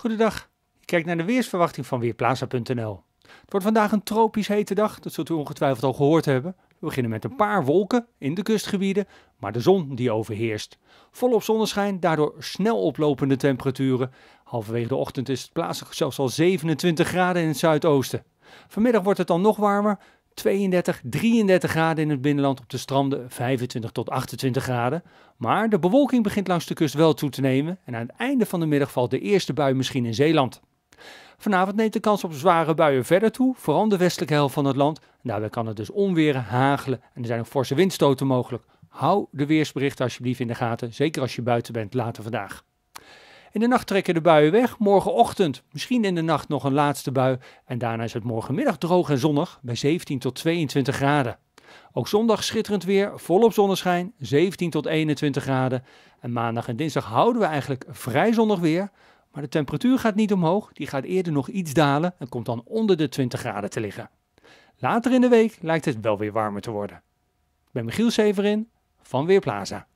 Goedendag, je kijkt naar de weersverwachting van Weerplaza.nl. Het wordt vandaag een tropisch hete dag, dat zult u ongetwijfeld al gehoord hebben. We beginnen met een paar wolken in de kustgebieden, maar de zon die overheerst. Volop zonneschijn, daardoor snel oplopende temperaturen. Halverwege de ochtend is het plaatselijk zelfs al 27 graden in het zuidoosten. Vanmiddag wordt het dan nog warmer, 32, 33 graden in het binnenland, op de stranden 25 tot 28 graden. Maar de bewolking begint langs de kust wel toe te nemen en aan het einde van de middag valt de eerste bui misschien in Zeeland. Vanavond neemt de kans op zware buien verder toe, vooral de westelijke helft van het land. daarbij kan het dus onweren, hagelen en er zijn ook forse windstoten mogelijk. Hou de weersberichten alsjeblieft in de gaten, zeker als je buiten bent later vandaag. In de nacht trekken de buien weg. Morgenochtend misschien in de nacht nog een laatste bui. En daarna is het morgenmiddag droog en zonnig bij 17 tot 22 graden. Ook zondag schitterend weer, volop zonneschijn, 17 tot 21 graden. En maandag en dinsdag houden we eigenlijk vrij zonnig weer. Maar de temperatuur gaat niet omhoog, die gaat eerder nog iets dalen en komt dan onder de 20 graden te liggen. Later in de week lijkt het wel weer warmer te worden. Ik ben Michiel Severin van Weerplaza.